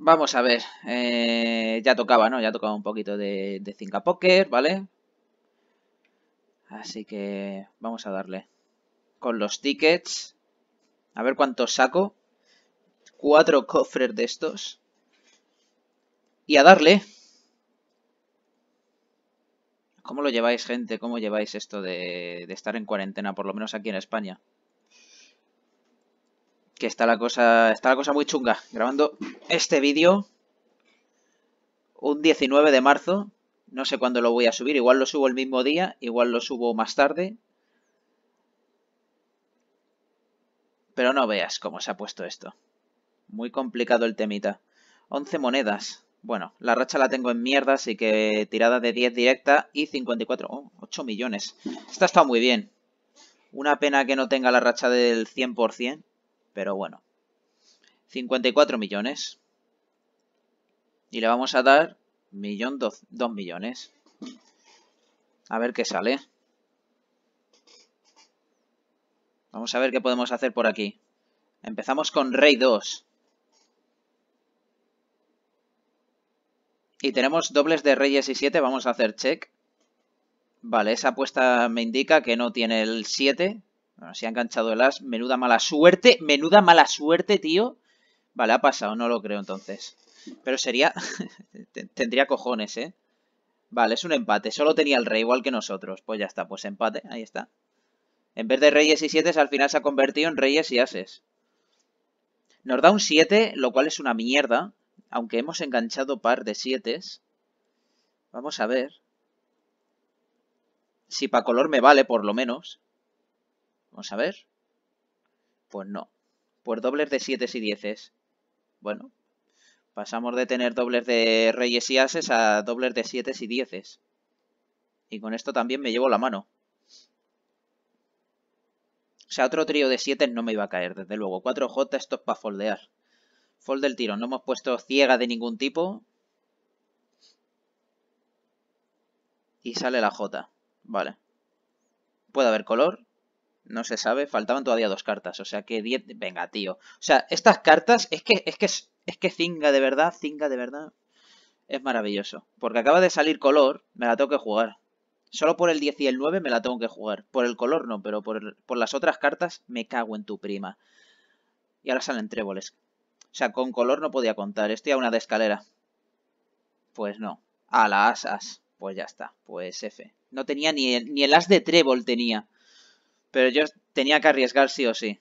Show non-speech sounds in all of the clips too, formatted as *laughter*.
Vamos a ver, eh, ya tocaba, ¿no? Ya tocaba un poquito de, de Poker, ¿vale? Así que vamos a darle con los tickets. A ver cuántos saco. Cuatro cofres de estos. Y a darle. ¿Cómo lo lleváis, gente? ¿Cómo lleváis esto de estar en cuarentena, por lo menos aquí en España? Que está la cosa, está la cosa muy chunga. Grabando este vídeo un 19 de marzo. No sé cuándo lo voy a subir. Igual lo subo el mismo día, igual lo subo más tarde. Pero no veas cómo se ha puesto esto. Muy complicado el temita. 11 monedas. Bueno, la racha la tengo en mierda, así que tirada de 10 directa y 54. Oh, 8 millones. Esta ha estado muy bien. Una pena que no tenga la racha del 100% pero bueno. 54 millones. Y le vamos a dar millón, millones. A ver qué sale. Vamos a ver qué podemos hacer por aquí. Empezamos con rey 2. Y tenemos dobles de reyes y 7. Vamos a hacer check. Vale, esa apuesta me indica que no tiene el 7. Bueno, se ha enganchado el as. Menuda mala suerte. Menuda mala suerte, tío. Vale, ha pasado. No lo creo entonces. Pero sería... *laughs* Tendría cojones, ¿eh? Vale, es un empate. Solo tenía el rey igual que nosotros. Pues ya está. Pues empate. Ahí está. En vez de reyes y siete, al final se ha convertido en reyes y ases. Nos da un 7, lo cual es una mierda. Aunque hemos enganchado par de siete. Vamos a ver. Si para color me vale, por lo menos. Vamos a ver. Pues no. Pues dobles de 7 y 10. Bueno. Pasamos de tener dobles de reyes y ases a dobles de 7 y 10. Y con esto también me llevo la mano. O sea, otro trío de 7 no me iba a caer, desde luego. 4J, esto es para foldear. Fold el tiro. No hemos puesto ciega de ningún tipo. Y sale la J. Vale. Puede haber color. No se sabe, faltaban todavía dos cartas, o sea que 10... Diez... Venga, tío. O sea, estas cartas, es que, es que, es, que Zinga de verdad, Zinga de verdad, es maravilloso. Porque acaba de salir color, me la tengo que jugar. Solo por el 10 y el 9 me la tengo que jugar. Por el color no, pero por, las otras cartas me cago en tu prima. Y ahora salen tréboles. O sea, con color no podía contar. Estoy a una de escalera. Pues no. A las asas, Pues ya está. Pues F. No tenía ni el, ni el as de trébol tenía. Pero yo tenía que arriesgar sí o sí.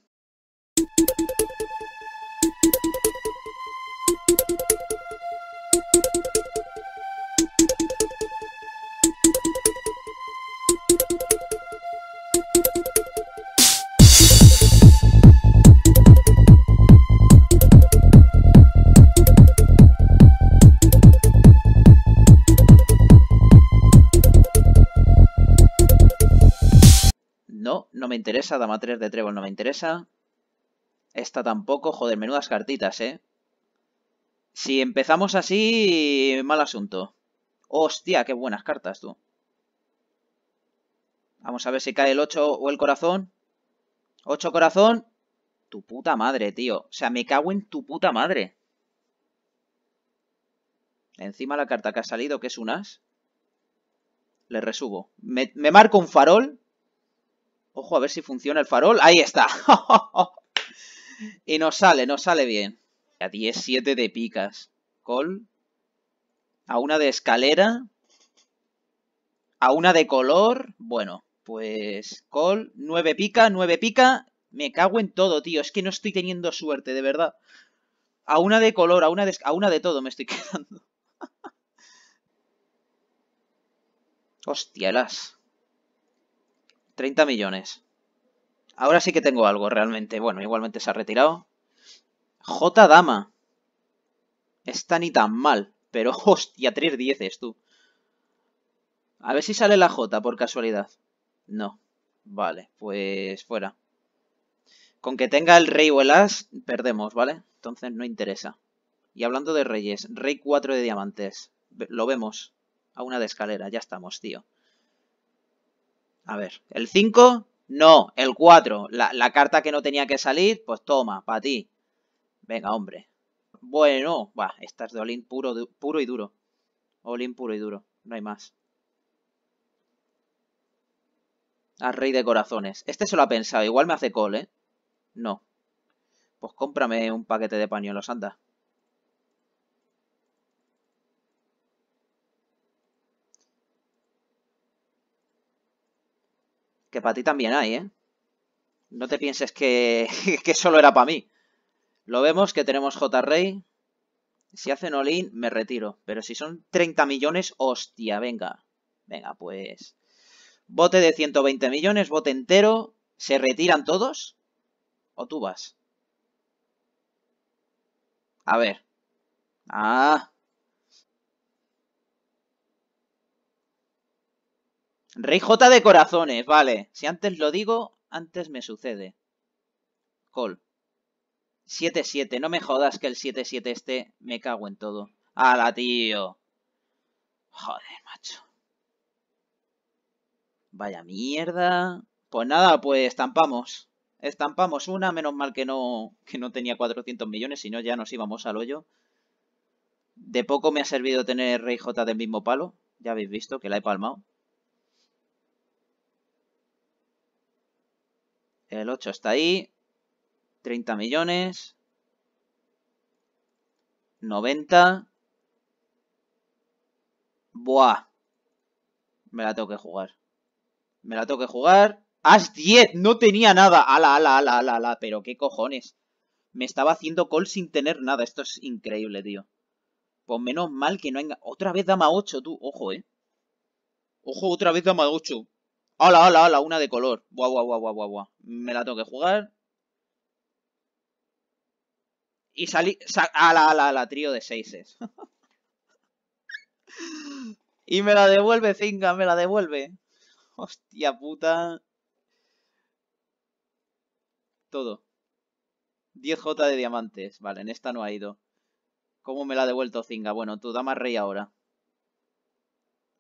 interesa. Dama 3 de trébol no me interesa. Esta tampoco. Joder, menudas cartitas, ¿eh? Si empezamos así, mal asunto. Hostia, qué buenas cartas, tú. Vamos a ver si cae el 8 o el corazón. 8 corazón. Tu puta madre, tío. O sea, me cago en tu puta madre. Encima la carta que ha salido, que es un as. Le resubo. Me, me marco un farol. Ojo, a ver si funciona el farol. ¡Ahí está! *laughs* y nos sale, nos sale bien. A 10-7 de picas. Col. A una de escalera. A una de color. Bueno, pues... Col. 9 pica, 9 pica. Me cago en todo, tío. Es que no estoy teniendo suerte, de verdad. A una de color, a una de, a una de todo me estoy *laughs* quedando. Hostialas. 30 millones. Ahora sí que tengo algo realmente. Bueno, igualmente se ha retirado. J Dama. Está ni tan mal. Pero *laughs* hostia, 3 10 tú. A ver si sale la J por casualidad. No. Vale, pues fuera. Con que tenga el rey o el as, perdemos, ¿vale? Entonces no interesa. Y hablando de reyes, rey 4 de diamantes. Lo vemos. A una de escalera, ya estamos, tío. A ver, el 5, no, el 4. La, carta que no tenía que salir, pues toma, para ti. Venga, hombre. Bueno, va, esta es de Olin puro, puro y duro. Olin puro y duro, no hay más. Al ah, rey de corazones. Este se lo ha pensado, igual me hace call, ¿eh? No. Pues cómprame un paquete de pañuelos, anda. Que para ti también hay, ¿eh? No te pienses que, *laughs* que solo era para mí. Lo vemos que tenemos J-Rey. Si hacen all me retiro. Pero si son 30 millones, hostia, venga. Venga, pues... Bote de 120 millones, bote entero. ¿Se retiran todos? ¿O tú vas? A ver. Ah, Rey J de corazones, vale. Si antes lo digo, antes me sucede. Call. 7-7. No me jodas que el 7-7 este me cago en todo. ¡Hala, tío! Joder, macho. Vaya mierda. Pues nada, pues estampamos. Estampamos una, menos mal que no, que no tenía 400 millones, si no ya nos íbamos al hoyo. De poco me ha servido tener Rey J del mismo palo. Ya habéis visto que la he palmado. El 8 está ahí. 30 millones. 90. Buah. Me la tengo que jugar. Me la tengo que jugar. As 10. No tenía nada. Ala, ala, ala, ala, ala. Pero qué cojones. Me estaba haciendo call sin tener nada. Esto es increíble, tío. Pues menos mal que no haya... Otra vez dama 8, tú. Ojo, eh. Ojo, otra vez dama 8. Hola hola hala! Una de color. Guau, guau, guau, guau, guau. Me la tengo que jugar. Y salí... ¡Hala, hala, hala! Trío de seises. *laughs* y me la devuelve, Zinga, me la devuelve. Hostia puta. Todo. 10J de diamantes. Vale, en esta no ha ido. ¿Cómo me la ha devuelto Zinga? Bueno, tu dama rey ahora.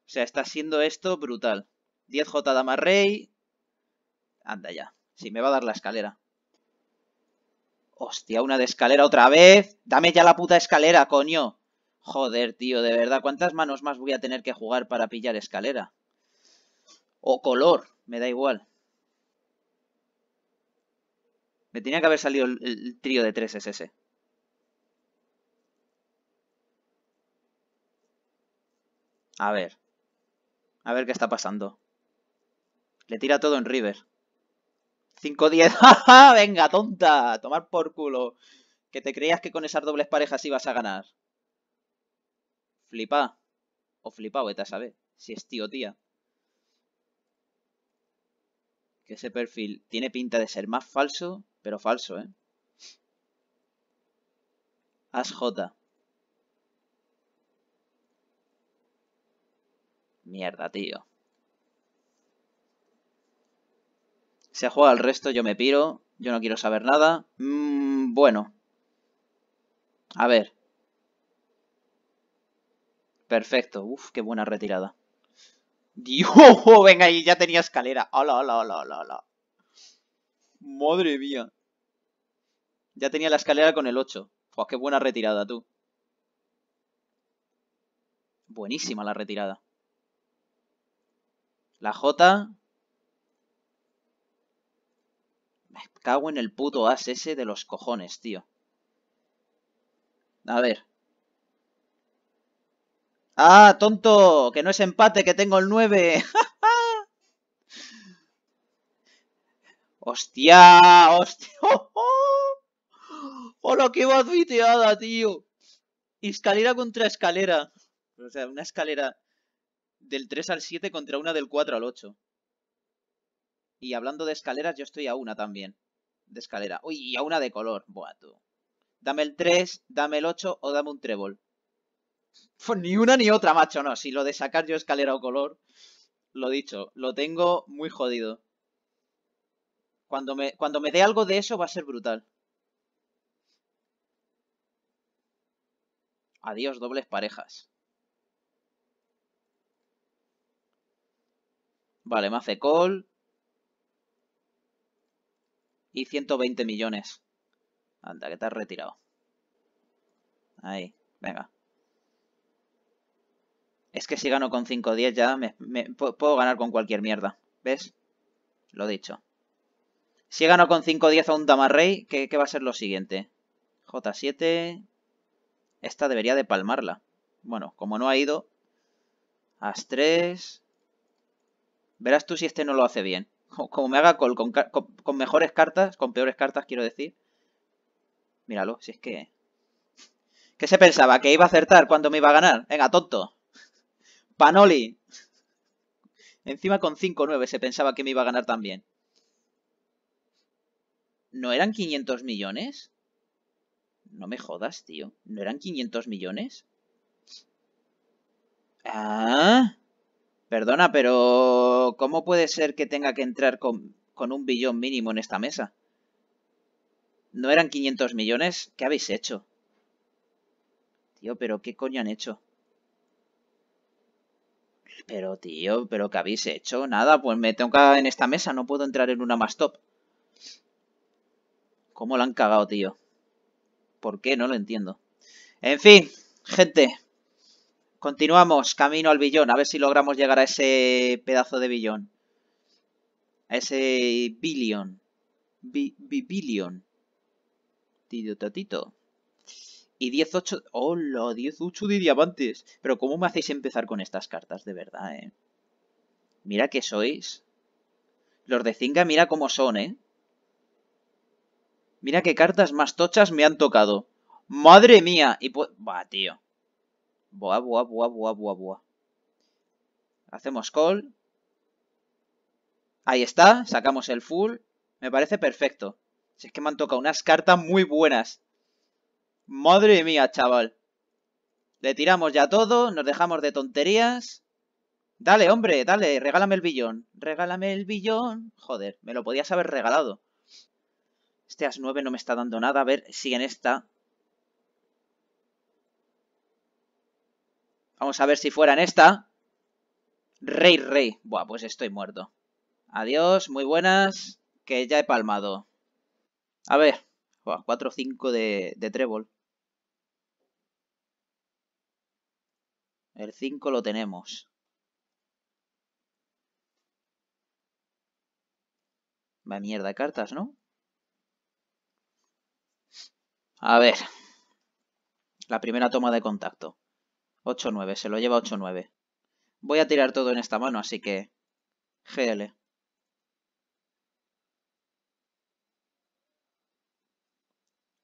O sea, está siendo esto brutal. 10J dama rey. Anda ya. Sí, me va a dar la escalera. Hostia, una de escalera otra vez. Dame ya la puta escalera, coño. Joder, tío, de verdad. ¿Cuántas manos más voy a tener que jugar para pillar escalera? O color, me da igual. Me tenía que haber salido el, el trío de 3 SS. A ver. A ver qué está pasando. Le tira todo en River. 5-10. *laughs* Venga, tonta. tomar por culo. Que te creías que con esas dobles parejas ibas a ganar. Flipa. O flipa, vete a saber. Si es tío tía. Que ese perfil tiene pinta de ser más falso, pero falso, ¿eh? As J. Mierda, tío. Se juega el resto, yo me piro. Yo no quiero saber nada. Mm, bueno. A ver. Perfecto. Uf, qué buena retirada. ¡Dios! *laughs* Venga, ahí ya tenía escalera. ¡Hola, hola, hola, hola, hola! madre mía! Ya tenía la escalera con el 8. Pues qué buena retirada, tú. Buenísima la retirada. La J. cago en el puto as ese de los cojones, tío. A ver. ¡Ah, tonto! Que no es empate, que tengo el 9. *laughs* ¡Hostia! ¡Hostia! *laughs* ¡Hola, qué bafiteada, tío! Escalera contra escalera. O sea, una escalera del 3 al 7 contra una del 4 al 8. Y hablando de escaleras, yo estoy a una también de escalera. Uy, y a una de color. Buah, tú. Dame el 3, dame el 8 o dame un trébol. *laughs* Pues ni una ni otra, macho, no. Si lo de sacar yo escalera o color, lo dicho, lo tengo muy jodido. Cuando me, cuando me dé algo de eso va a ser brutal. Adiós, dobles parejas. Vale, me hace call y 120 millones. Anda, que te has retirado. Ahí, venga. Es que si gano con 5-10 ya puedo ganar con cualquier mierda. ¿Ves? Lo dicho. Si gano con 5-10 a un dama rey, ¿qué, ¿qué va a ser lo siguiente? J7... Esta debería de palmarla. Bueno, como no ha ido... As3... Verás tú si este no lo hace bien como me haga con, mejores cartas, con peores cartas quiero decir. Míralo, si es que... ¿Qué se pensaba? ¿Que iba a acertar cuando me iba a ganar? Venga, tonto. Panoli. Encima con 5-9 se pensaba que me iba a ganar también. ¿No eran 500 millones? No me jodas, tío. ¿No eran 500 millones? Ah... Perdona, pero ¿cómo puede ser que tenga que entrar con, un billón mínimo en esta mesa? ¿No eran 500 millones? ¿Qué habéis hecho? Tío, pero ¿qué coño han hecho? Pero tío, ¿pero qué habéis hecho? Nada, pues me tengo toca en esta mesa, no puedo entrar en una más top. ¿Cómo la han cagado, tío? ¿Por qué? No lo entiendo. En fin, gente, Continuamos, camino al billón, a ver si logramos llegar a ese pedazo de billón. A ese billón. Bi Tito tatito. Y 18... ¡Hola! 18 de diamantes. Pero ¿cómo me hacéis empezar con estas cartas? De verdad, ¿eh? Mira que sois. Los de Zinga, mira cómo son, ¿eh? Mira qué cartas más tochas me han tocado. ¡Madre mía! Y pues... Va, tío. Boa, boa, boa, boa, boa, boa. Hacemos call. Ahí está, sacamos el full. Me parece perfecto. Si es que me han tocado unas cartas muy buenas. Madre mía, chaval. Le tiramos ya todo, nos dejamos de tonterías. Dale, hombre, dale, regálame el billón. Regálame el billón. Joder, me lo podías haber regalado. Este as 9 no me está dando nada. A ver si en esta Vamos a ver si fuera en esta. Rey, rey. Buah, pues estoy muerto. Adiós, muy buenas. Que ya he palmado. A ver. 4-5 de, de trébol. El 5 lo tenemos. Va mierda de cartas, ¿no? A ver. La primera toma de contacto. 8-9, se lo lleva 8-9. Voy a tirar todo en esta mano, así que... GL.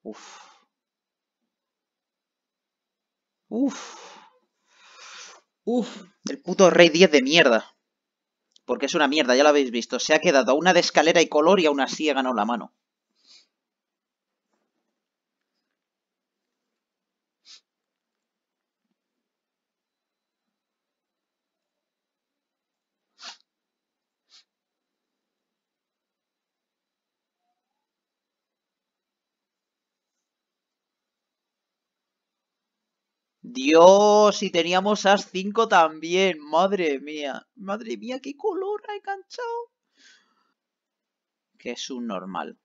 Uf. Uf. Uf. El puto rey 10 de mierda. Porque es una mierda, ya lo habéis visto. Se ha quedado a una de escalera y color y aún así he ganado la mano. Dios, y teníamos as 5 también. Madre mía. Madre mía, qué color ha enganchado. Que es un normal.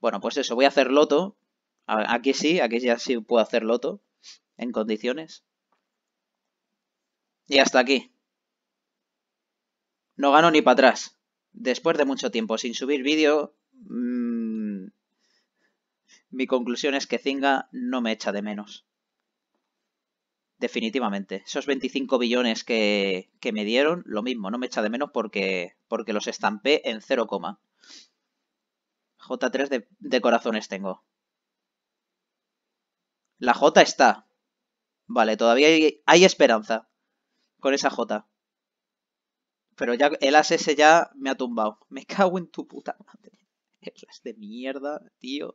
Bueno, pues eso, voy a hacer loto. Aquí sí, aquí ya sí puedo hacer loto. En condiciones. Y hasta aquí. No gano ni para atrás. Después de mucho tiempo sin subir vídeo, mm, mi conclusión es que Zinga no me echa de menos definitivamente. Esos 25 billones que, me dieron, lo mismo, no me echa de menos porque, porque los estampé en 0, J3 de, corazones tengo. La J está. Vale, todavía hay, esperanza con esa J. Pero ya el ASS ya me ha tumbado. Me cago en tu puta madre. *laughs* Eso es de mierda, tío.